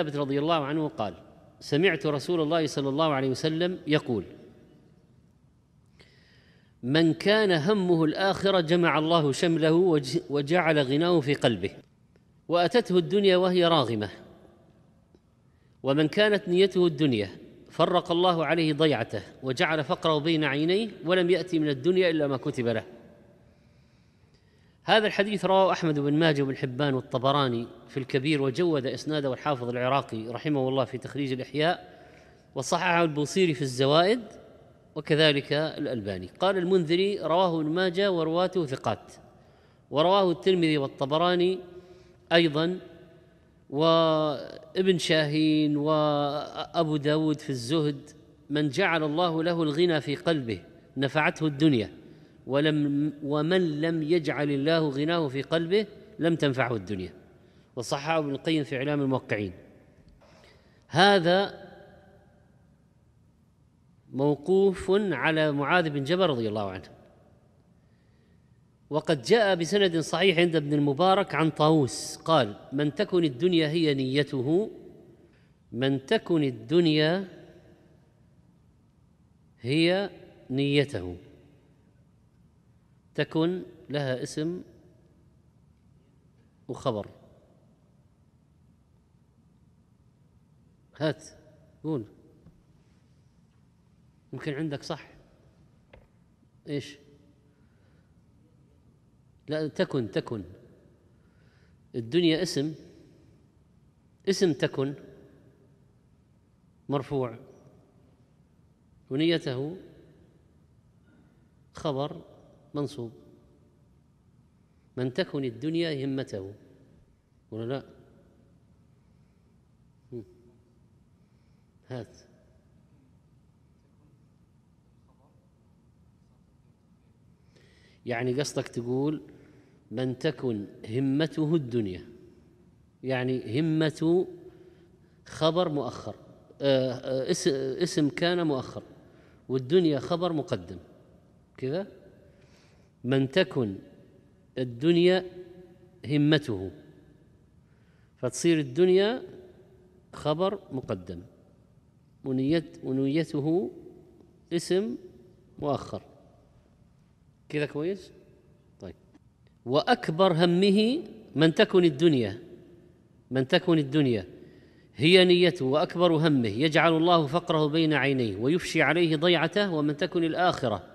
ثابت رضي الله عنه قال سمعت رسول الله صلى الله عليه وسلم يقول من كان همه الآخرة جمع الله شمله وجعل غناه في قلبه وأتته الدنيا وهي راغمة ومن كانت نيته الدنيا فرق الله عليه ضيعته وجعل فقره بين عينيه ولم يأتي من الدنيا إلا ما كتب له هذا الحديث رواه أحمد بن ماجه بن حبان والطبراني في الكبير وجود إسناده الحافظ العراقي رحمه الله في تخريج الإحياء وصححه البوصيري في الزوائد وكذلك الألباني قال المنذري رواه ابن ماجه ورواته ثقات ورواه الترمذي والطبراني أيضا وابن شاهين وأبو داود في الزهد من جعل الله له الغنى في قلبه نفعته الدنيا ولم ومن لم يجعل الله غناه في قلبه لم تنفعه الدنيا وصححه ابن القيم في إعلام الموقعين هذا موقوف على معاذ بن جبل رضي الله عنه وقد جاء بسند صحيح عند ابن المبارك عن طاووس قال من تكن الدنيا هي نيته من تكن الدنيا هي نيته تكن لها اسم وخبر هات قول يمكن عندك صح ايش لا تكن تكن الدنيا اسم اسم تكن مرفوع ونيته خبر منصوب من تكن الدنيا همته ولا لا هات يعني قصدك تقول من تكن همته الدنيا يعني همة خبر مؤخر آه، آه، اسم كان مؤخر والدنيا خبر مقدم كذا من تكن الدنيا همته فتصير الدنيا خبر مقدم ونيت ونيته اسم مؤخر كذا كويس طيب واكبر همه من تكن الدنيا من تكن الدنيا هي نيته واكبر همه يجعل الله فقره بين عينيه ويفشي عليه ضيعته ومن تكن الاخره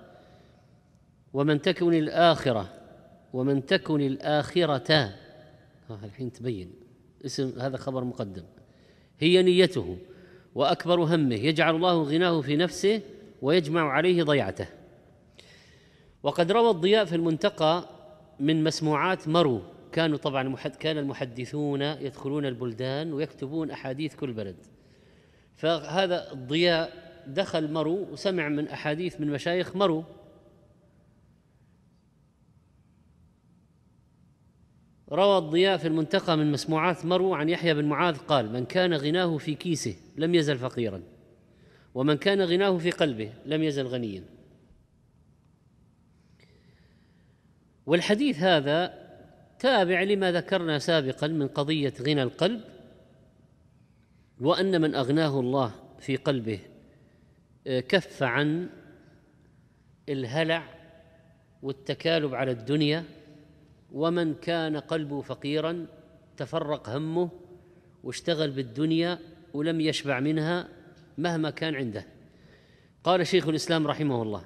ومن تكن الآخرة ومن تكن الآخرة ها الحين تبين اسم هذا خبر مقدم هي نيته وأكبر همه يجعل الله غناه في نفسه ويجمع عليه ضيعته وقد روى الضياء في المنتقى من مسموعات مرو كانوا طبعا محد كان المحدثون يدخلون البلدان ويكتبون أحاديث كل بلد فهذا الضياء دخل مرو وسمع من أحاديث من مشايخ مرو روى الضياء في المنتقى من مسموعات مرو عن يحيى بن معاذ قال من كان غناه في كيسه لم يزل فقيرا ومن كان غناه في قلبه لم يزل غنيا والحديث هذا تابع لما ذكرنا سابقا من قضية غنى القلب وأن من أغناه الله في قلبه آه، كف عن الهلع والتكالب على الدنيا ومن كان قلبه فقيرا تفرق همه واشتغل بالدنيا ولم يشبع منها مهما كان عنده قال شيخ الاسلام رحمه الله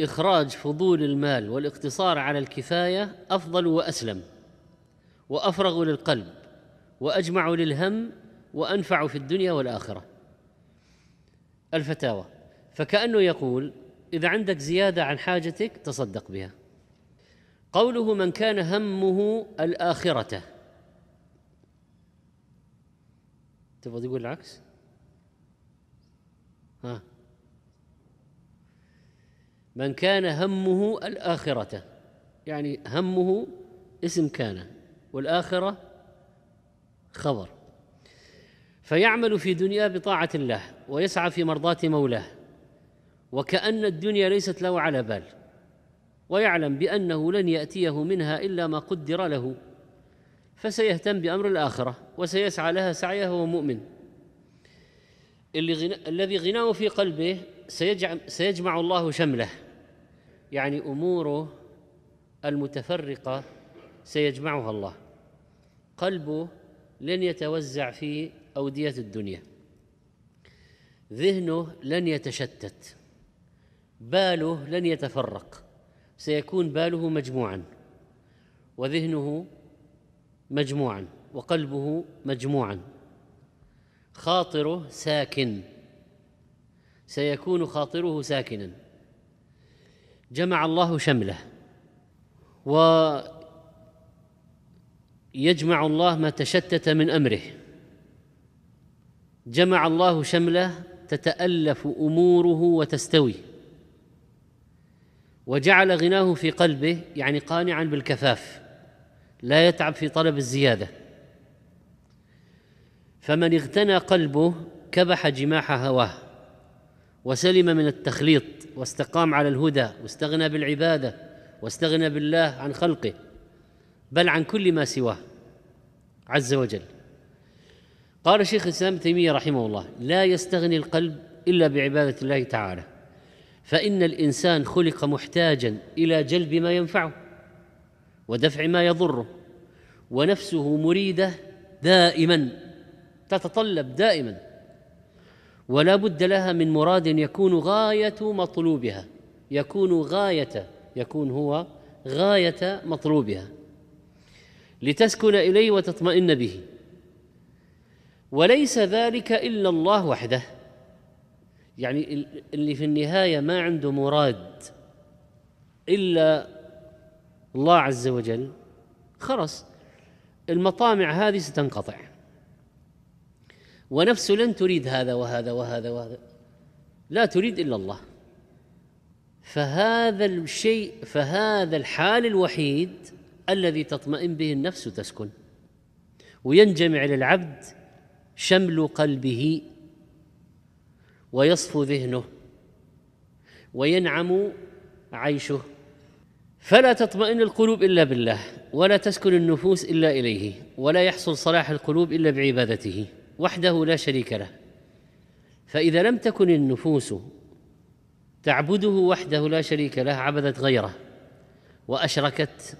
اخراج فضول المال والاقتصار على الكفايه افضل واسلم وافرغ للقلب واجمع للهم وانفع في الدنيا والاخره الفتاوى فكانه يقول اذا عندك زياده عن حاجتك تصدق بها قوله من كان همه الآخرة تبغى تقول العكس؟ ها من كان همه الآخرة يعني همه اسم كان والآخرة خبر فيعمل في دنيا بطاعة الله ويسعى في مرضاة مولاه وكأن الدنيا ليست له على بال ويعلم بانه لن ياتيه منها الا ما قدر له فسيهتم بامر الاخره وسيسعى لها سعيه وهو مؤمن اللي غنا... الذي غناه في قلبه سيجع... سيجمع الله شمله يعني اموره المتفرقه سيجمعها الله قلبه لن يتوزع في اوديه الدنيا ذهنه لن يتشتت باله لن يتفرق سيكون باله مجموعا وذهنه مجموعا وقلبه مجموعا خاطره ساكن سيكون خاطره ساكنا جمع الله شمله ويجمع الله ما تشتت من امره جمع الله شمله تتالف اموره وتستوي وجعل غناه في قلبه يعني قانعا بالكفاف لا يتعب في طلب الزياده فمن اغتنى قلبه كبح جماح هواه وسلم من التخليط واستقام على الهدى واستغنى بالعباده واستغنى بالله عن خلقه بل عن كل ما سواه عز وجل قال شيخ الاسلام تيميه رحمه الله لا يستغني القلب الا بعباده الله تعالى فإن الإنسان خلق محتاجا إلى جلب ما ينفعه ودفع ما يضره ونفسه مريدة دائما تتطلب دائما ولا بد لها من مراد يكون غاية مطلوبها يكون غاية يكون هو غاية مطلوبها لتسكن إليه وتطمئن به وليس ذلك إلا الله وحده يعني اللي في النهاية ما عنده مراد إلا الله عز وجل خلاص المطامع هذه ستنقطع ونفسه لن تريد هذا وهذا وهذا وهذا لا تريد إلا الله فهذا الشيء فهذا الحال الوحيد الذي تطمئن به النفس تسكن وينجمع للعبد شمل قلبه ويصفو ذهنه وينعم عيشه فلا تطمئن القلوب الا بالله ولا تسكن النفوس الا اليه ولا يحصل صلاح القلوب الا بعبادته وحده لا شريك له فاذا لم تكن النفوس تعبده وحده لا شريك له عبدت غيره واشركت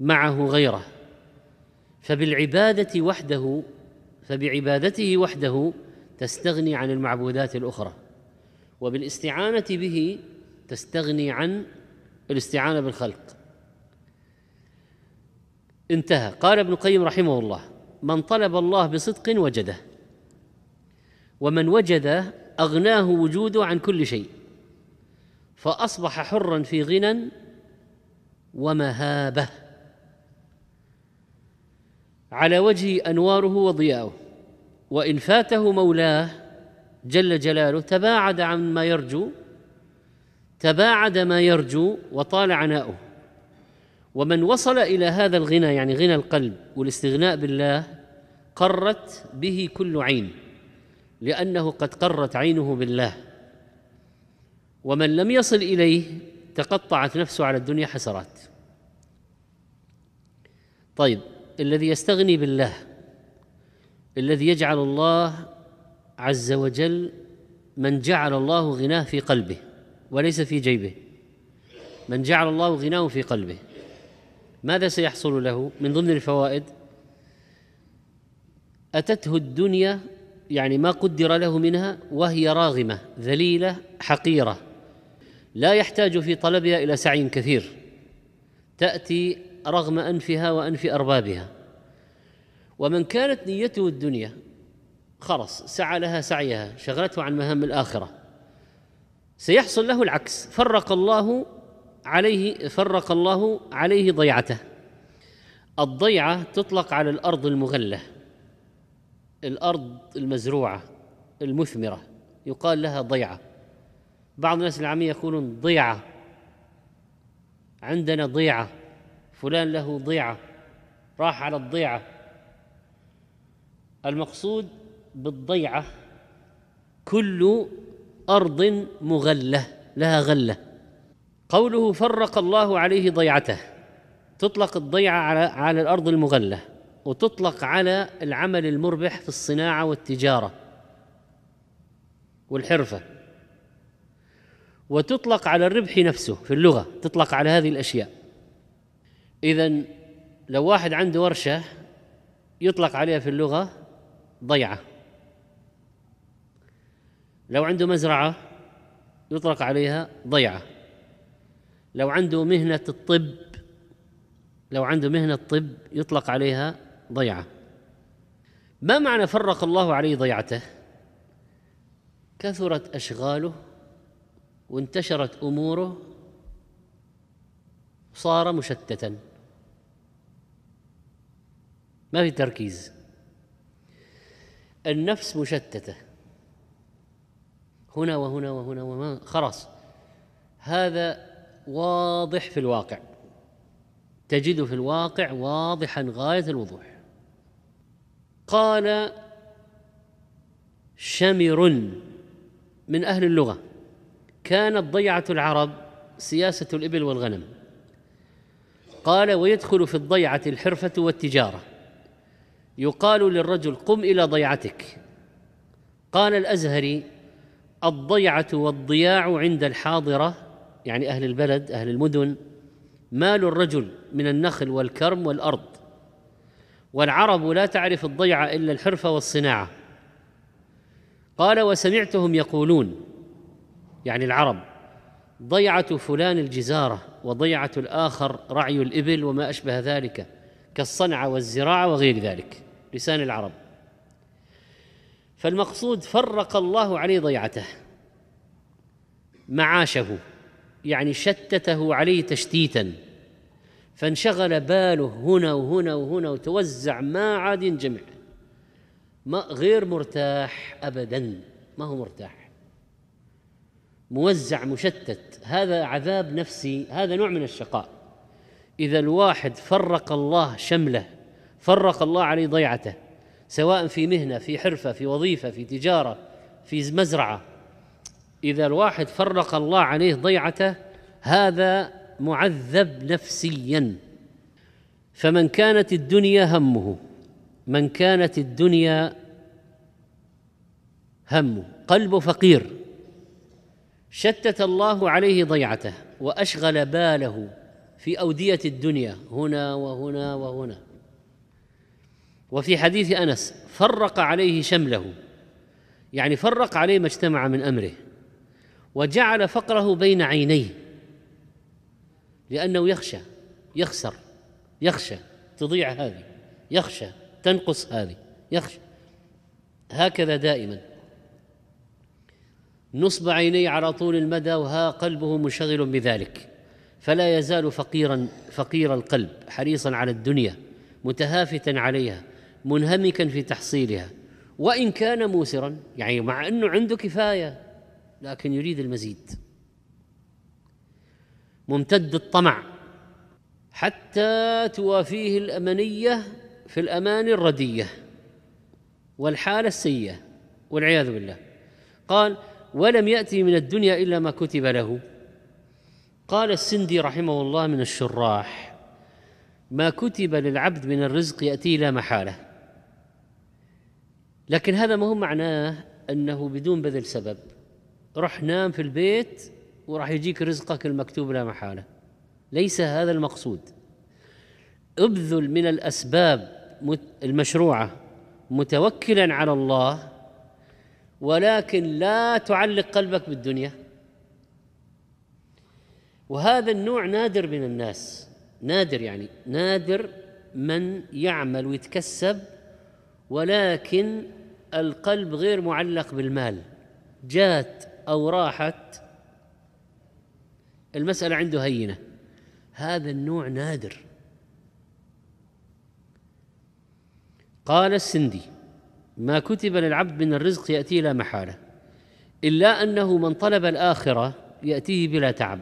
معه غيره فبالعباده وحده فبعبادته وحده تستغني عن المعبودات الاخرى وبالاستعانه به تستغني عن الاستعانه بالخلق انتهى قال ابن القيم رحمه الله من طلب الله بصدق وجده ومن وجد اغناه وجوده عن كل شيء فاصبح حرا في غنى ومهابه على وجهه انواره وضياؤه وان فاته مولاه جل جلاله تباعد عن ما يرجو تباعد ما يرجو وطال عناؤه ومن وصل الى هذا الغنى يعني غنى القلب والاستغناء بالله قرت به كل عين لانه قد قرت عينه بالله ومن لم يصل اليه تقطعت نفسه على الدنيا حسرات طيب الذي يستغني بالله الذي يجعل الله عز وجل من جعل الله غناه في قلبه وليس في جيبه من جعل الله غناه في قلبه ماذا سيحصل له من ضمن الفوائد اتته الدنيا يعني ما قدر له منها وهي راغمه ذليله حقيره لا يحتاج في طلبها الى سعي كثير تاتي رغم انفها وانف اربابها ومن كانت نيته الدنيا خلص سعى لها سعيها شغلته عن مهام الآخرة سيحصل له العكس فرق الله عليه فرق الله عليه ضيعته الضيعة تطلق على الأرض المغلة الأرض المزروعة المثمرة يقال لها ضيعة بعض الناس العامية يقولون ضيعة عندنا ضيعة فلان له ضيعة راح على الضيعة المقصود بالضيعة كل أرض مغلة لها غلة قوله فرق الله عليه ضيعته تطلق الضيعة على على الأرض المغلة وتطلق على العمل المربح في الصناعة والتجارة والحرفة وتطلق على الربح نفسه في اللغة تطلق على هذه الأشياء إذا لو واحد عنده ورشة يطلق عليها في اللغة ضيعة لو عنده مزرعة يطلق عليها ضيعة لو عنده مهنة الطب لو عنده مهنة طب يطلق عليها ضيعة ما معنى فرق الله عليه ضيعته كثرت أشغاله وانتشرت أموره صار مشتتا ما في تركيز النفس مشتته هنا وهنا وهنا وما خلاص هذا واضح في الواقع تجد في الواقع واضحا غايه الوضوح قال شمر من اهل اللغه كانت ضيعه العرب سياسه الابل والغنم قال ويدخل في الضيعه الحرفه والتجاره يقال للرجل قم الى ضيعتك قال الازهري الضيعه والضياع عند الحاضره يعني اهل البلد اهل المدن مال الرجل من النخل والكرم والارض والعرب لا تعرف الضيعه الا الحرفه والصناعه قال وسمعتهم يقولون يعني العرب ضيعه فلان الجزاره وضيعه الاخر رعي الابل وما اشبه ذلك كالصنعة والزراعة وغير ذلك لسان العرب فالمقصود فرق الله عليه ضيعته معاشه يعني شتته عليه تشتيتا فانشغل باله هنا وهنا وهنا وتوزع ما عاد ينجمع ما غير مرتاح ابدا ما هو مرتاح موزع مشتت هذا عذاب نفسي هذا نوع من الشقاء اذا الواحد فرق الله شمله فرق الله عليه ضيعته سواء في مهنه في حرفه في وظيفه في تجاره في مزرعه اذا الواحد فرق الله عليه ضيعته هذا معذب نفسيا فمن كانت الدنيا همه من كانت الدنيا همه قلبه فقير شتت الله عليه ضيعته واشغل باله في أودية الدنيا هنا وهنا وهنا وفي حديث أنس فرق عليه شمله يعني فرق عليه ما اجتمع من أمره وجعل فقره بين عينيه لأنه يخشى يخسر يخشى تضيع هذه يخشى تنقص هذه يخشى هكذا دائما نصب عينيه على طول المدى وها قلبه منشغل بذلك فلا يزال فقيرا فقير القلب حريصا على الدنيا متهافتا عليها منهمكا في تحصيلها وان كان موسرا يعني مع انه عنده كفايه لكن يريد المزيد ممتد الطمع حتى توافيه الامنيه في الاماني الرديه والحاله السيئه والعياذ بالله قال ولم ياتي من الدنيا الا ما كتب له قال السندي رحمه الله من الشراح ما كتب للعبد من الرزق يأتي لا محالة لكن هذا ما هو معناه أنه بدون بذل سبب رح نام في البيت وراح يجيك رزقك المكتوب لا محالة ليس هذا المقصود ابذل من الأسباب المشروعة متوكلا على الله ولكن لا تعلق قلبك بالدنيا وهذا النوع نادر من الناس نادر يعني نادر من يعمل ويتكسب ولكن القلب غير معلق بالمال جات او راحت المساله عنده هينه هذا النوع نادر قال السندي ما كتب للعبد من الرزق ياتيه لا محاله الا انه من طلب الاخره ياتيه بلا تعب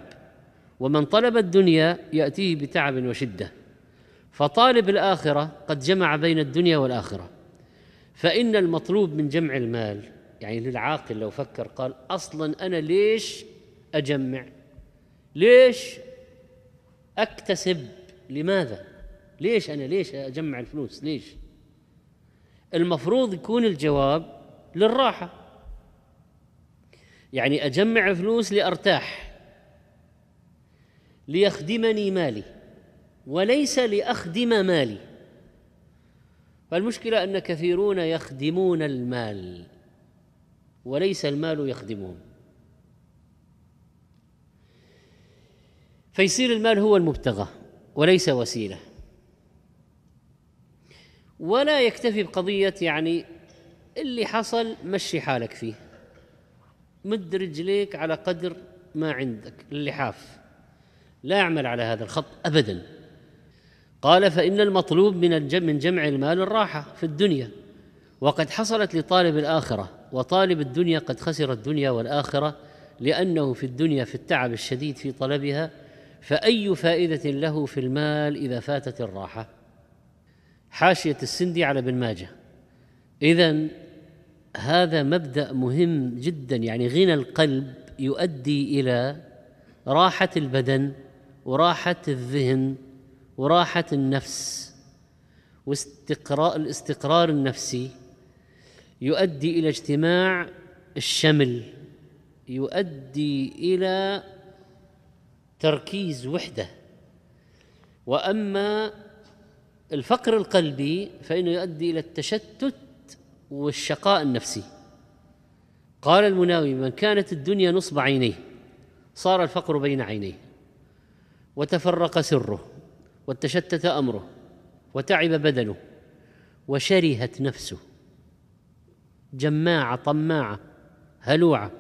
ومن طلب الدنيا يأتيه بتعب وشدة فطالب الآخرة قد جمع بين الدنيا والآخرة فإن المطلوب من جمع المال يعني للعاقل لو فكر قال أصلا أنا ليش أجمع ليش أكتسب لماذا ليش أنا ليش أجمع الفلوس ليش المفروض يكون الجواب للراحة يعني أجمع فلوس لأرتاح ليخدمني مالي وليس لأخدم مالي فالمشكلة أن كثيرون يخدمون المال وليس المال يخدمهم فيصير المال هو المبتغى وليس وسيله ولا يكتفي بقضيه يعني اللي حصل مشي حالك فيه مد رجليك على قدر ما عندك اللحاف لا يعمل على هذا الخط ابدا قال فان المطلوب من من جمع المال الراحه في الدنيا وقد حصلت لطالب الاخره وطالب الدنيا قد خسر الدنيا والاخره لانه في الدنيا في التعب الشديد في طلبها فاي فائده له في المال اذا فاتت الراحه حاشيه السندي على ابن ماجه اذا هذا مبدا مهم جدا يعني غنى القلب يؤدي الى راحه البدن وراحة الذهن وراحة النفس واستقرار الاستقرار النفسي يؤدي إلى اجتماع الشمل يؤدي إلى تركيز وحدة وأما الفقر القلبي فإنه يؤدي إلى التشتت والشقاء النفسي قال المناوي من كانت الدنيا نصب عينيه صار الفقر بين عينيه وتفرق سره وتشتت امره وتعب بدنه وشرهت نفسه جماعه طماعه هلوعه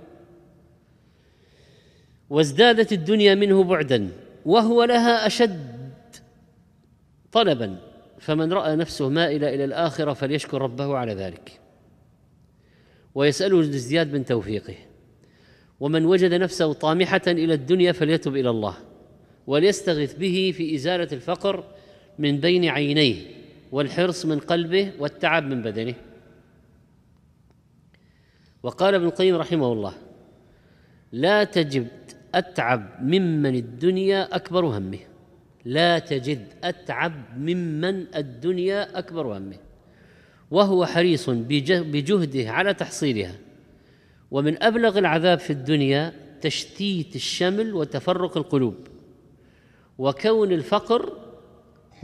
وازدادت الدنيا منه بعدا وهو لها اشد طلبا فمن راى نفسه مائله الى الاخره فليشكر ربه على ذلك ويساله الازدياد من توفيقه ومن وجد نفسه طامحه الى الدنيا فليتب الى الله وليستغيث به في إزالة الفقر من بين عينيه والحرص من قلبه والتعب من بدنه وقال ابن القيم رحمه الله لا تجد أتعب ممن الدنيا أكبر همه لا تجد أتعب ممن الدنيا أكبر همه وهو حريص بجهده على تحصيلها ومن أبلغ العذاب في الدنيا تشتيت الشمل وتفرق القلوب وكون الفقر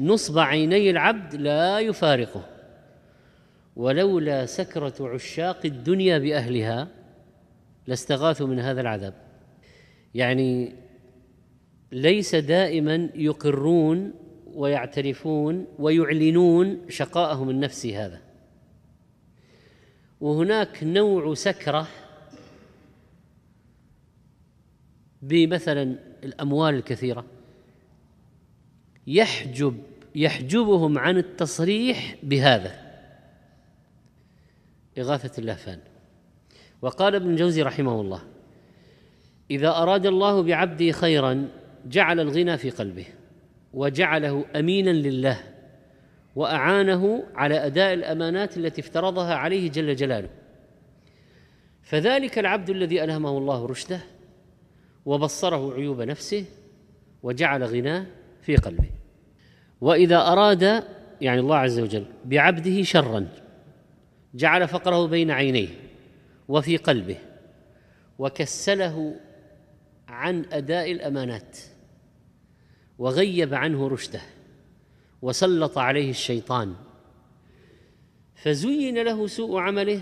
نصب عيني العبد لا يفارقه ولولا سكرة عشاق الدنيا بأهلها لاستغاثوا من هذا العذاب يعني ليس دائما يقرون ويعترفون ويعلنون شقاءهم النفسي هذا وهناك نوع سكره بمثلا الاموال الكثيره يحجب يحجبهم عن التصريح بهذا إغاثة اللهفان وقال ابن الجوزي رحمه الله إذا أراد الله بعبده خيرا جعل الغنى في قلبه وجعله أمينا لله وأعانه على أداء الأمانات التي افترضها عليه جل جلاله فذلك العبد الذي ألهمه الله رشده وبصره عيوب نفسه وجعل غناه في قلبه واذا اراد يعني الله عز وجل بعبده شرا جعل فقره بين عينيه وفي قلبه وكسله عن اداء الامانات وغيب عنه رشده وسلط عليه الشيطان فزين له سوء عمله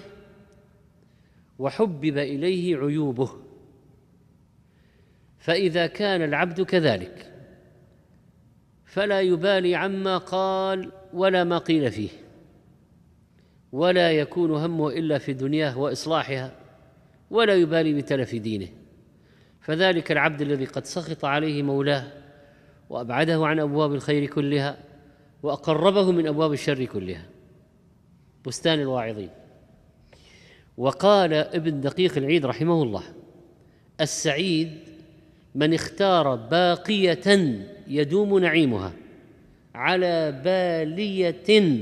وحبب اليه عيوبه فاذا كان العبد كذلك فلا يبالي عما قال ولا ما قيل فيه ولا يكون همه الا في دنياه واصلاحها ولا يبالي بتلف دينه فذلك العبد الذي قد سخط عليه مولاه وابعده عن ابواب الخير كلها واقربه من ابواب الشر كلها بستان الواعظين وقال ابن دقيق العيد رحمه الله السعيد من اختار باقية يدوم نعيمها على بالية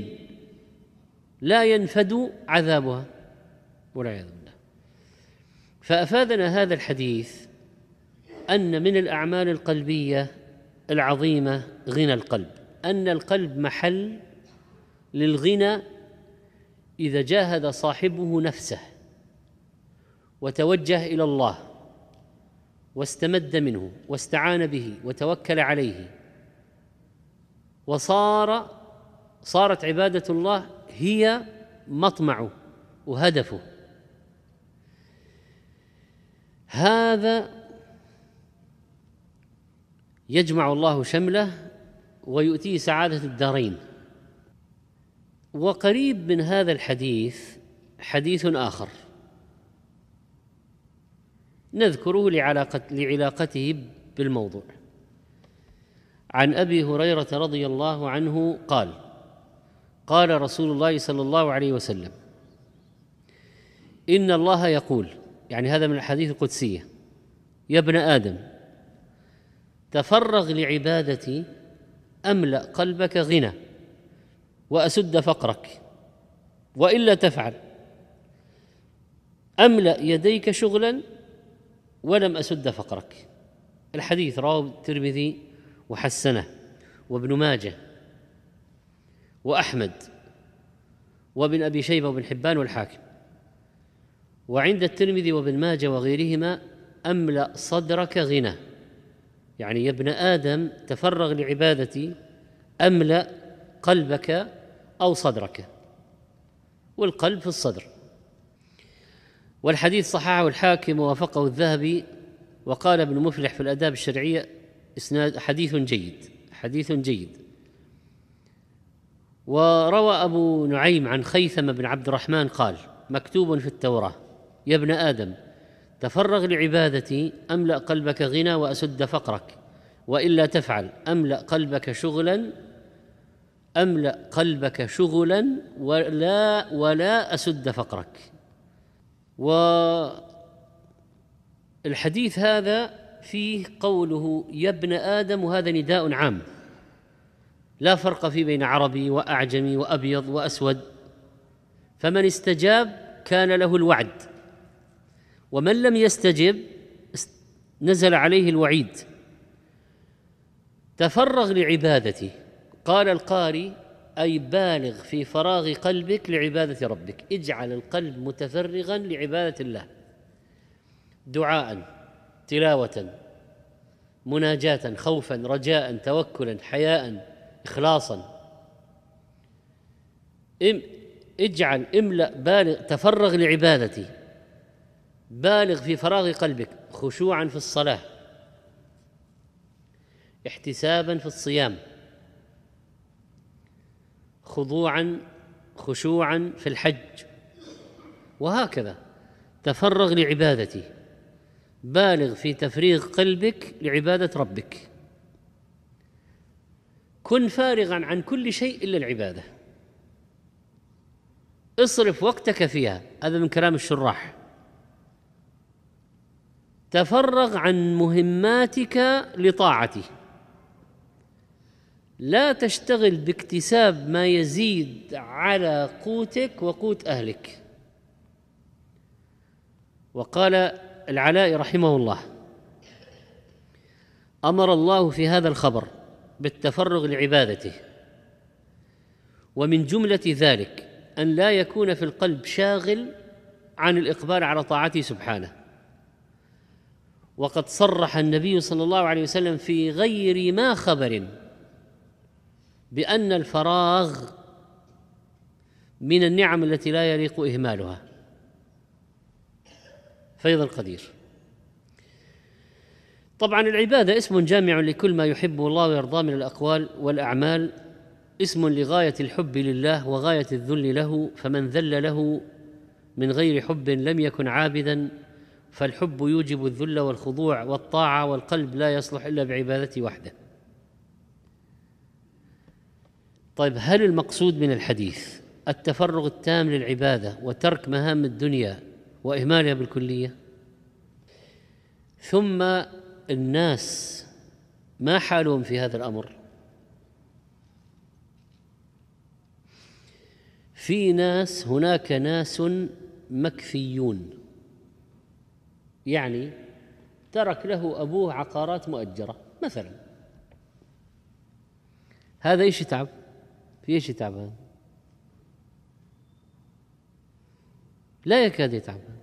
لا ينفد عذابها والعياذ بالله فافادنا هذا الحديث ان من الاعمال القلبيه العظيمه غنى القلب ان القلب محل للغنى اذا جاهد صاحبه نفسه وتوجه الى الله واستمد منه واستعان به وتوكل عليه وصار صارت عباده الله هي مطمعه وهدفه هذا يجمع الله شمله ويؤتيه سعاده الدارين وقريب من هذا الحديث حديث اخر نذكره لعلاقة لعلاقته بالموضوع عن ابي هريره رضي الله عنه قال قال رسول الله صلى الله عليه وسلم ان الله يقول يعني هذا من الحديث القدسيه يا ابن ادم تفرغ لعبادتي املا قلبك غنى واسد فقرك والا تفعل املا يديك شغلا ولم أسد فقرك الحديث رواه الترمذي وحسنه وابن ماجه وأحمد وابن أبي شيبة وابن حبان والحاكم وعند الترمذي وابن ماجه وغيرهما أملأ صدرك غنى يعني يا ابن آدم تفرغ لعبادتي أملأ قلبك أو صدرك والقلب في الصدر والحديث صححه الحاكم ووافقه الذهبي وقال ابن مفلح في الآداب الشرعية إسناد حديث جيد حديث جيد وروى أبو نعيم عن خيثم بن عبد الرحمن قال مكتوب في التوراة يا ابن آدم تفرغ لعبادتي أملأ قلبك غنى وأسد فقرك وإلا تفعل أملأ قلبك شغلا أملأ قلبك شغلا ولا ولا أسد فقرك والحديث هذا فيه قوله يا ابن آدم وهذا نداء عام لا فرق في بين عربي وأعجمي وأبيض وأسود فمن استجاب كان له الوعد ومن لم يستجب نزل عليه الوعيد تفرغ لعبادته قال القاري أي بالغ في فراغ قلبك لعبادة ربك اجعل القلب متفرغا لعبادة الله دعاء تلاوة مناجاة خوفا رجاء توكلا حياء إخلاصا اجعل املأ بالغ تفرغ لعبادتي بالغ في فراغ قلبك خشوعا في الصلاة احتسابا في الصيام خضوعا خشوعا في الحج وهكذا تفرغ لعبادته بالغ في تفريغ قلبك لعباده ربك كن فارغا عن كل شيء الا العباده اصرف وقتك فيها هذا من كلام الشراح تفرغ عن مهماتك لطاعته لا تشتغل باكتساب ما يزيد على قوتك وقوت اهلك وقال العلاء رحمه الله امر الله في هذا الخبر بالتفرغ لعبادته ومن جمله ذلك ان لا يكون في القلب شاغل عن الاقبال على طاعته سبحانه وقد صرح النبي صلى الله عليه وسلم في غير ما خبر بأن الفراغ من النعم التي لا يليق إهمالها فيض القدير طبعا العبادة اسم جامع لكل ما يحبه الله ويرضاه من الأقوال والأعمال اسم لغاية الحب لله وغاية الذل له فمن ذل له من غير حب لم يكن عابدا فالحب يوجب الذل والخضوع والطاعة والقلب لا يصلح إلا بعبادته وحده طيب هل المقصود من الحديث التفرغ التام للعباده وترك مهام الدنيا واهمالها بالكليه ثم الناس ما حالهم في هذا الامر في ناس هناك ناس مكفيون يعني ترك له ابوه عقارات مؤجره مثلا هذا ايش يتعب في ايش يتعبان؟ لا يكاد يتعبان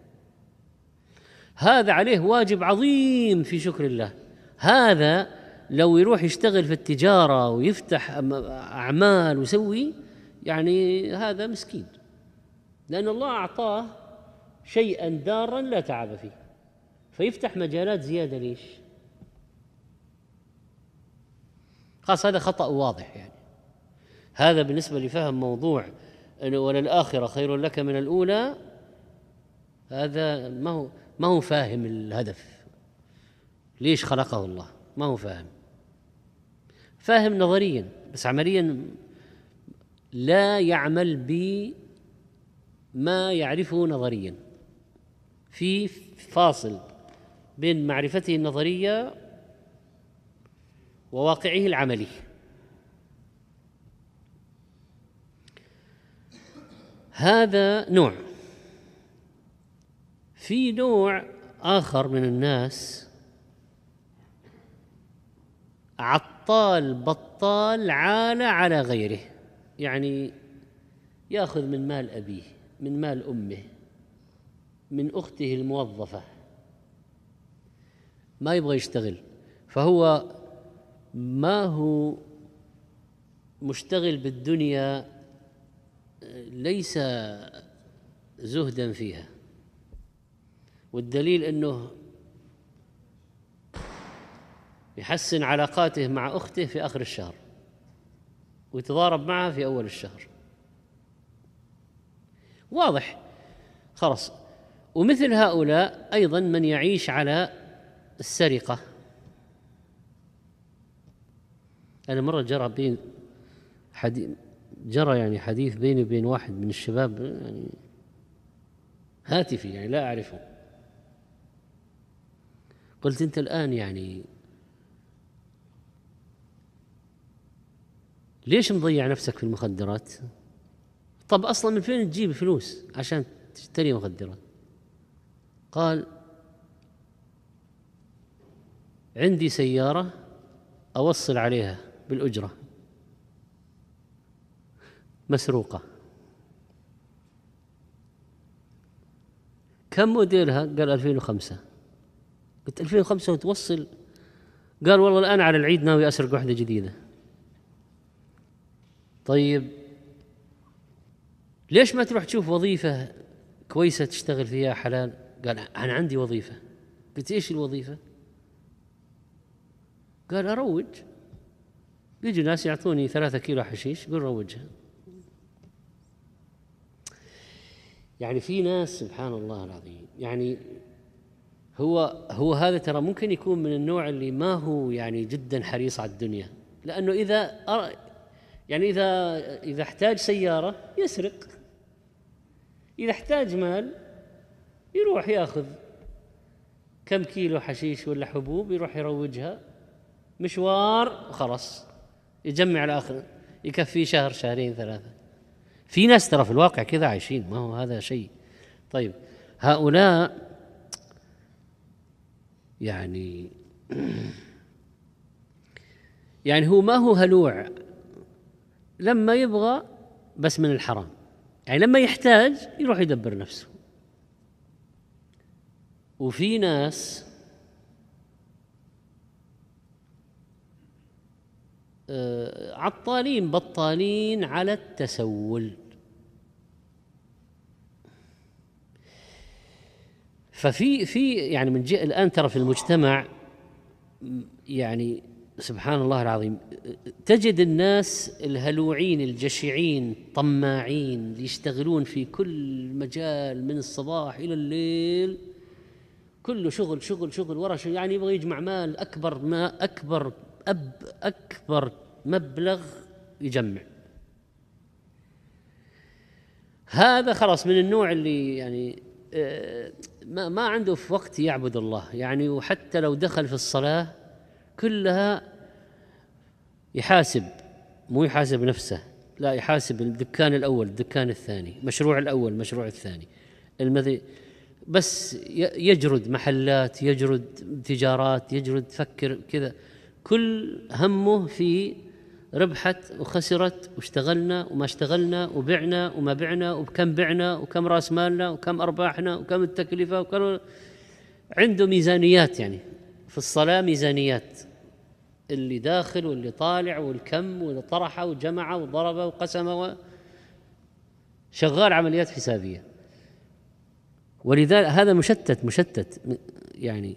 هذا عليه واجب عظيم في شكر الله هذا لو يروح يشتغل في التجاره ويفتح اعمال ويسوي يعني هذا مسكين لان الله اعطاه شيئا دارا لا تعب فيه فيفتح مجالات زياده ليش؟ خلاص هذا خطا واضح يعني هذا بالنسبة لفهم موضوع وللآخرة خير لك من الأولى هذا ما هو ما هو فاهم الهدف ليش خلقه الله ما هو فاهم فاهم نظريا بس عمليا لا يعمل بما يعرفه نظريا في فاصل بين معرفته النظريه وواقعه العملي هذا نوع في نوع آخر من الناس عطال بطال عال على غيره يعني ياخذ من مال أبيه من مال أمه من أخته الموظفة ما يبغى يشتغل فهو ما هو مشتغل بالدنيا ليس زهدا فيها والدليل انه يحسن علاقاته مع اخته في اخر الشهر ويتضارب معها في اول الشهر واضح خلاص ومثل هؤلاء ايضا من يعيش على السرقه انا مره جرى بين حديث جرى يعني حديث بيني وبين واحد من الشباب يعني هاتفي يعني لا أعرفه قلت أنت الآن يعني ليش مضيع نفسك في المخدرات؟ طب أصلا من فين تجيب فلوس عشان تشتري مخدرات؟ قال عندي سيارة أوصل عليها بالأجرة مسروقة كم مديرها؟ قال 2005 قلت 2005 وتوصل قال والله الآن على العيد ناوي أسرق واحدة جديدة طيب ليش ما تروح تشوف وظيفة كويسة تشتغل فيها حلال قال أنا عندي وظيفة قلت إيش الوظيفة قال أروج يجي ناس يعطوني ثلاثة كيلو حشيش يقول روجها يعني في ناس سبحان الله العظيم يعني هو هو هذا ترى ممكن يكون من النوع اللي ما هو يعني جدا حريص على الدنيا لانه اذا أر... يعني اذا اذا احتاج سياره يسرق اذا احتاج مال يروح ياخذ كم كيلو حشيش ولا حبوب يروح يروجها مشوار وخلص يجمع الاخر يكفي يكفيه شهر شهرين ثلاثه في ناس ترى في الواقع كذا عايشين ما هو هذا شيء طيب هؤلاء يعني يعني هو ما هو هلوع لما يبغى بس من الحرام يعني لما يحتاج يروح يدبر نفسه وفي ناس آه، عطالين بطالين على التسول ففي في يعني من جهه الان ترى في المجتمع يعني سبحان الله العظيم تجد الناس الهلوعين الجشعين طماعين اللي يشتغلون في كل مجال من الصباح الى الليل كله شغل شغل شغل ورا شغل يعني يبغى يجمع مال اكبر ما اكبر أب أكبر مبلغ يجمع هذا خلاص من النوع اللي يعني آه، ما ما عنده في وقت يعبد الله يعني وحتى لو دخل في الصلاة كلها يحاسب مو يحاسب نفسه لا يحاسب الدكان الأول الدكان الثاني مشروع الأول مشروع الثاني المذي بس يجرد محلات يجرد تجارات يجرد فكر كذا كل همه في ربحت وخسرت واشتغلنا وما اشتغلنا وبعنا وما بعنا وبكم بعنا وكم راس مالنا وكم ارباحنا وكم التكلفه وكم عنده ميزانيات يعني في الصلاه ميزانيات اللي داخل واللي طالع والكم واللي طرحه وجمعه وضربه وقسمه و... شغال عمليات حسابيه ولذلك هذا مشتت مشتت يعني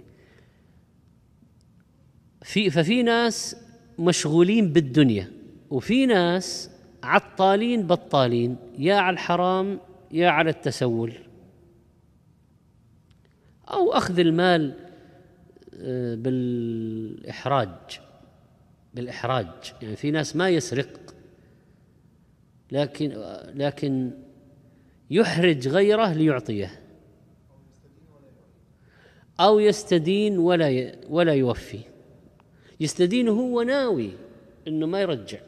في ففي ناس مشغولين بالدنيا وفي ناس عطالين بطالين يا على الحرام يا على التسول او اخذ المال آه، بالاحراج بالاحراج يعني في ناس ما يسرق لكن لكن يحرج غيره ليعطيه او يستدين ولا ولا يوفي يستدين هو ناوي انه ما يرجع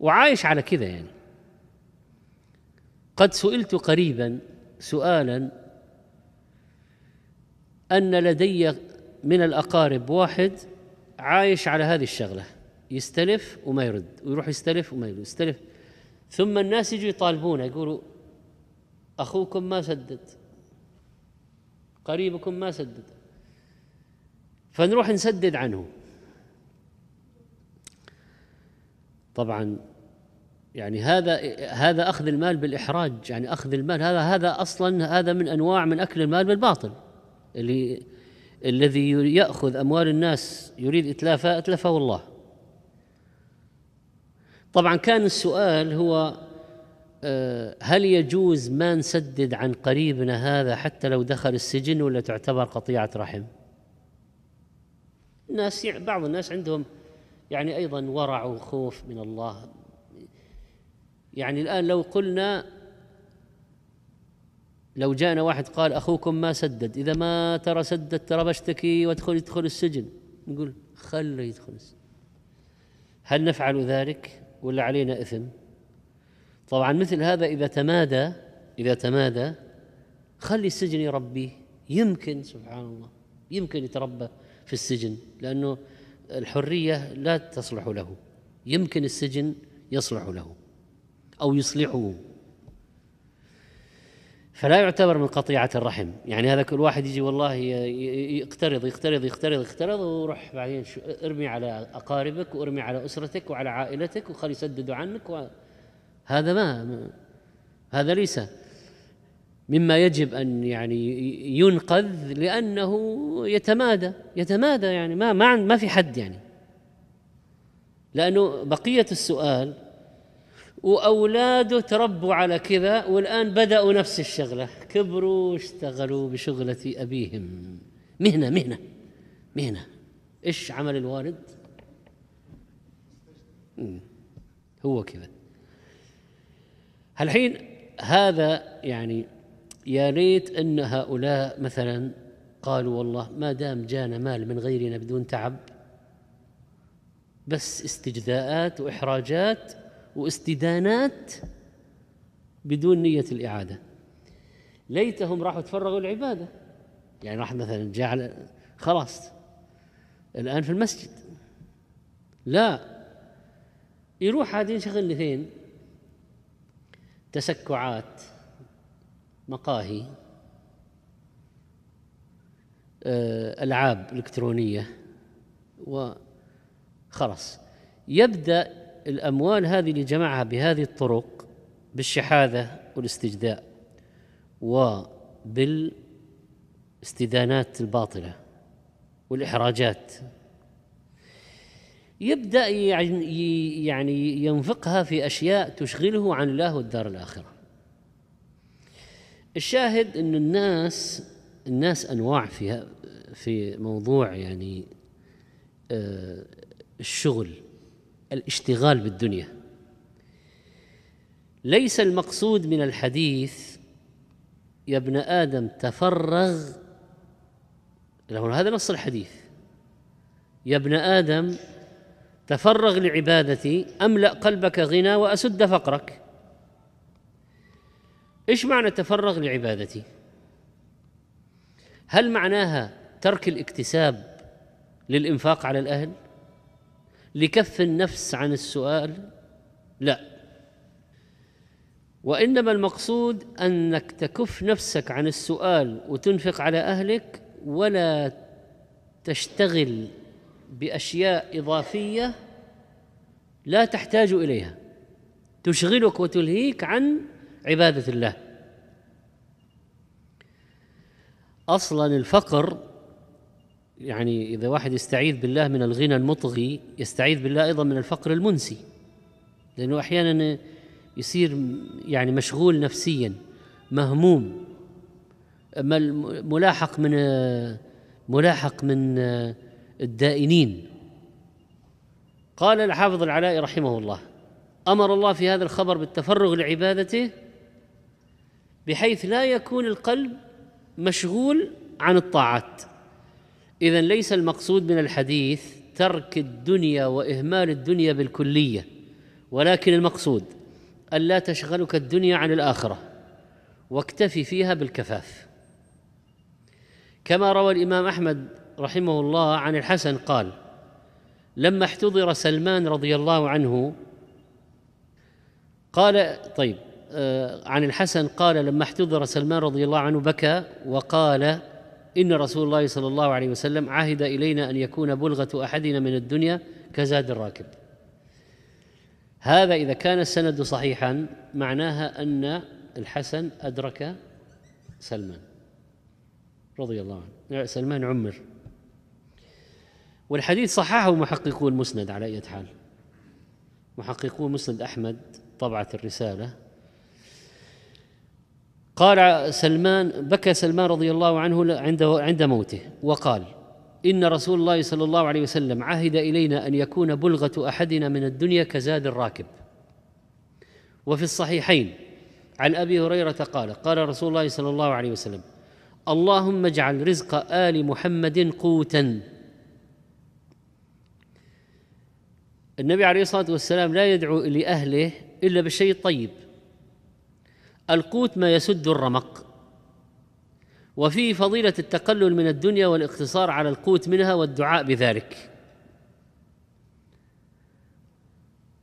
وعايش على كذا يعني قد سئلت قريبا سؤالا ان لدي من الاقارب واحد عايش على هذه الشغله يستلف وما يرد ويروح يستلف وما يرد يستلف ثم الناس يجوا يطالبونه يقولوا اخوكم ما سدد قريبكم ما سدد فنروح نسدد عنه طبعا يعني هذا هذا اخذ المال بالاحراج يعني اخذ المال هذا هذا اصلا هذا من انواع من اكل المال بالباطل اللي الذي ياخذ اموال الناس يريد اتلافها اتلفه الله طبعا كان السؤال هو آه، هل يجوز ما نسدد عن قريبنا هذا حتى لو دخل السجن ولا تعتبر قطيعه رحم الناس بعض الناس عندهم يعني أيضا ورع وخوف من الله يعني الآن لو قلنا لو جاءنا واحد قال أخوكم ما سدد إذا ما ترى سدد ترى بشتكي وادخل يدخل السجن نقول خله يدخل السجن هل نفعل ذلك ولا علينا إثم طبعا مثل هذا إذا تمادى إذا تمادى خلي السجن يربيه يمكن سبحان الله يمكن يتربى في السجن لأنه الحرية لا تصلح له يمكن السجن يصلح له أو يصلحه فلا يعتبر من قطيعة الرحم يعني هذا كل واحد يجي والله يقترض يقترض يقترض يقترض وروح بعدين ارمي على أقاربك وارمي على أسرتك وعلى عائلتك وخلي يسددوا عنك هذا ما هذا ليس مما يجب ان يعني ينقذ لانه يتمادى يتمادى يعني ما ما ما في حد يعني لانه بقيه السؤال واولاده تربوا على كذا والان بداوا نفس الشغله كبروا اشتغلوا بشغله ابيهم مهنه مهنه مهنه ايش عمل الوالد؟ هو كذا الحين هذا يعني يا ريت أن هؤلاء مثلا قالوا والله ما دام جانا مال من غيرنا بدون تعب بس استجداءات وإحراجات واستدانات بدون نية الإعادة ليتهم راحوا تفرغوا العبادة يعني راح مثلا جاء خلاص الآن في المسجد لا يروح عاد ينشغل لثين تسكعات مقاهي آه، ألعاب إلكترونية وخلاص يبدأ الأموال هذه اللي جمعها بهذه الطرق بالشحاذة والاستجداء وبالاستدانات الباطلة والإحراجات يبدأ يعني, يعني ينفقها في أشياء تشغله عن الله والدار الآخرة الشاهد أن الناس الناس أنواع في في موضوع يعني آه، الشغل الاشتغال بالدنيا ليس المقصود من الحديث يا ابن آدم تفرغ هذا نص الحديث يا ابن آدم تفرغ لعبادتي أملأ قلبك غنى وأسد فقرك ايش معنى تفرغ لعبادتي هل معناها ترك الاكتساب للانفاق على الاهل لكف النفس عن السؤال لا وانما المقصود انك تكف نفسك عن السؤال وتنفق على اهلك ولا تشتغل باشياء اضافيه لا تحتاج اليها تشغلك وتلهيك عن عباده الله اصلا الفقر يعني اذا واحد يستعيذ بالله من الغنى المطغي يستعيذ بالله ايضا من الفقر المنسي لانه احيانا يصير يعني مشغول نفسيا مهموم ملاحق من ملاحق من الدائنين قال الحافظ العلاء رحمه الله امر الله في هذا الخبر بالتفرغ لعبادته بحيث لا يكون القلب مشغول عن الطاعات اذا ليس المقصود من الحديث ترك الدنيا واهمال الدنيا بالكليه ولكن المقصود الا تشغلك الدنيا عن الاخره واكتفي فيها بالكفاف كما روى الامام احمد رحمه الله عن الحسن قال لما احتضر سلمان رضي الله عنه قال طيب آه، عن الحسن قال لما احتضر سلمان رضي الله عنه بكى وقال إن رسول الله صلى الله عليه وسلم عهد إلينا أن يكون بلغة أحدنا من الدنيا كزاد الراكب هذا إذا كان السند صحيحا معناها أن الحسن أدرك سلمان رضي الله عنه آه، سلمان عمر والحديث صححه محققو المسند على أي حال محققو مسند أحمد طبعة الرسالة قال سلمان بكى سلمان رضي الله عنه عند عند موته وقال ان رسول الله صلى الله عليه وسلم عهد الينا ان يكون بلغه احدنا من الدنيا كزاد الراكب وفي الصحيحين عن ابي هريره قال قال رسول الله صلى الله عليه وسلم اللهم اجعل رزق ال محمد قوتا النبي عليه الصلاه والسلام لا يدعو لاهله الا بالشيء الطيب القوت ما يسد الرمق وفيه فضيلة التقلل من الدنيا والاقتصار على القوت منها والدعاء بذلك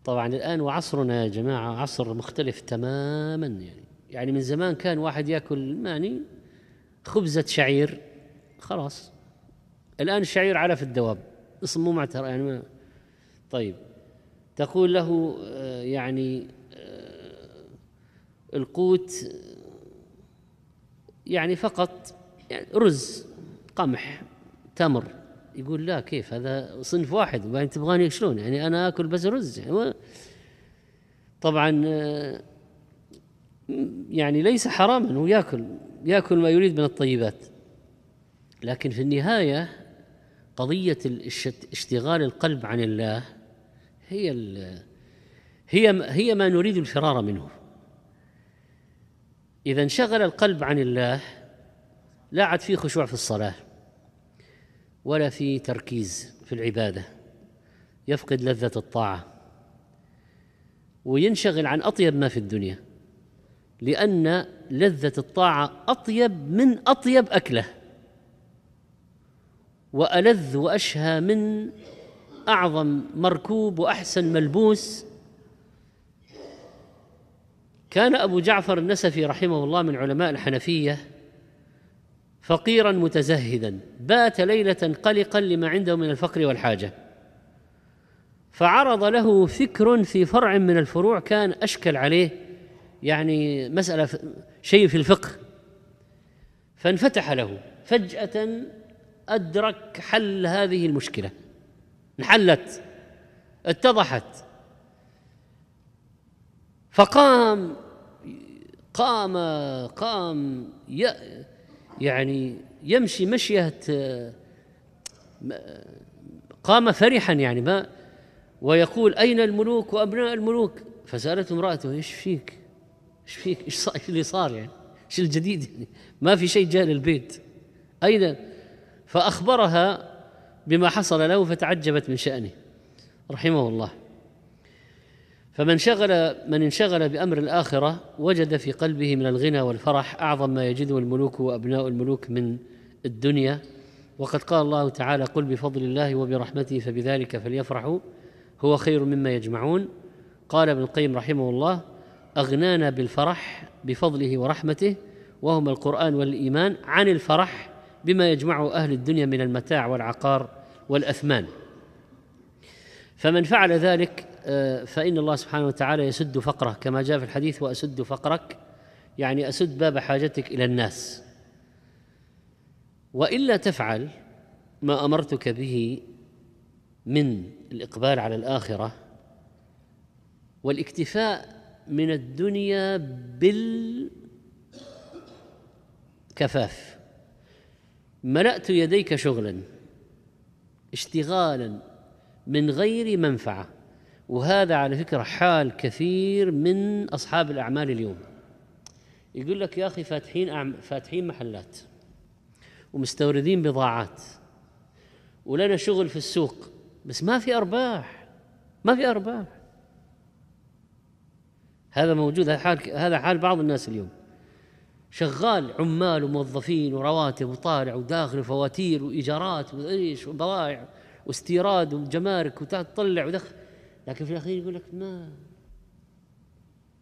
طبعا الآن وعصرنا يا جماعة عصر مختلف تماما يعني يعني من زمان كان واحد ياكل يعني خبزة شعير خلاص الآن الشعير على في الدواب اسم مو معتر يعني ما طيب تقول له آه، يعني القوت يعني فقط يعني رز قمح تمر يقول لا كيف هذا صنف واحد وبعدين تبغاني شلون يعني انا اكل بس رز يعني طبعا يعني ليس حراما هو ياكل ياكل ما يريد من الطيبات لكن في النهايه قضيه اشتغال القلب عن الله هي هي هي ما نريد الفرار منه إذا انشغل القلب عن الله لا عاد فيه خشوع في الصلاة ولا في تركيز في العبادة يفقد لذة الطاعة وينشغل عن أطيب ما في الدنيا لأن لذة الطاعة أطيب من أطيب أكله وألذ وأشهى من أعظم مركوب وأحسن ملبوس كان أبو جعفر النسفي رحمه الله من علماء الحنفية فقيرا متزهدا بات ليلة قلقا لما عنده من الفقر والحاجة فعرض له فكر في فرع من الفروع كان أشكل عليه يعني مسألة شيء في الفقه فانفتح له فجأة أدرك حل هذه المشكلة انحلت اتضحت فقام قام قام يعني يمشي مشية قام فرحا يعني ما ويقول أين الملوك وأبناء الملوك فسألته امرأته إيش فيك إيش فيك إيش اللي صار يعني إيش الجديد يعني ما في شيء جاء للبيت أين فأخبرها بما حصل له فتعجبت من شأنه رحمه الله فمن شغل من انشغل بأمر الآخرة وجد في قلبه من الغنى والفرح أعظم ما يجده الملوك وأبناء الملوك من الدنيا وقد قال الله تعالى قل بفضل الله وبرحمته فبذلك فليفرحوا هو خير مما يجمعون قال ابن القيم رحمه الله أغنانا بالفرح بفضله ورحمته وهما القرآن والإيمان عن الفرح بما يجمعه أهل الدنيا من المتاع والعقار والأثمان فمن فعل ذلك فإن الله سبحانه وتعالى يسد فقره كما جاء في الحديث وأسد فقرك يعني أسد باب حاجتك إلى الناس وإلا تفعل ما أمرتك به من الإقبال على الآخرة والاكتفاء من الدنيا بالكفاف ملأت يديك شغلا اشتغالا من غير منفعه وهذا على فكرة حال كثير من أصحاب الأعمال اليوم يقول لك يا أخي فاتحين أعم... فاتحين محلات ومستوردين بضاعات ولنا شغل في السوق بس ما في أرباح ما في أرباح هذا موجود هذا حال هذا حال بعض الناس اليوم شغال عمال وموظفين ورواتب وطالع وداخل وفواتير وايجارات وايش وبضائع واستيراد وجمارك وتطلع ودخل لكن في الاخير يقول لك ما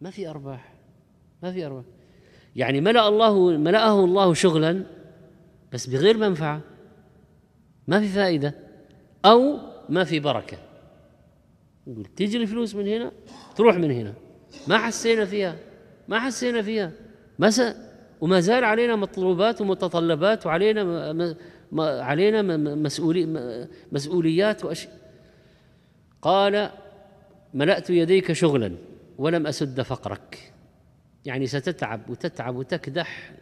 ما في ارباح ما في ارباح يعني ملأ الله ملأه الله شغلا بس بغير منفعه ما في فائده او ما في بركه يقول تجي الفلوس من هنا تروح من هنا ما حسينا فيها ما حسينا فيها ما س... وما زال علينا مطلوبات ومتطلبات وعلينا م... م... علينا مسؤولي... مسؤوليات واشياء قال ملأت يديك شغلا ولم أسد فقرك يعني ستتعب وتتعب وتكدح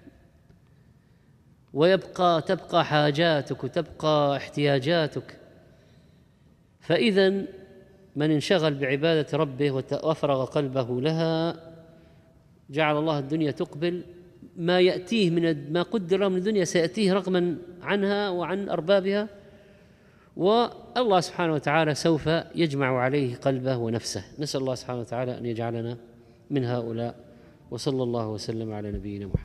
ويبقى تبقى حاجاتك وتبقى احتياجاتك فإذا من انشغل بعبادة ربه وأفرغ قلبه لها جعل الله الدنيا تقبل ما يأتيه من ما قدر من الدنيا سيأتيه رغما عنها وعن أربابها والله سبحانه وتعالى سوف يجمع عليه قلبه ونفسه نسال الله سبحانه وتعالى ان يجعلنا من هؤلاء وصلى الله وسلم على نبينا محمد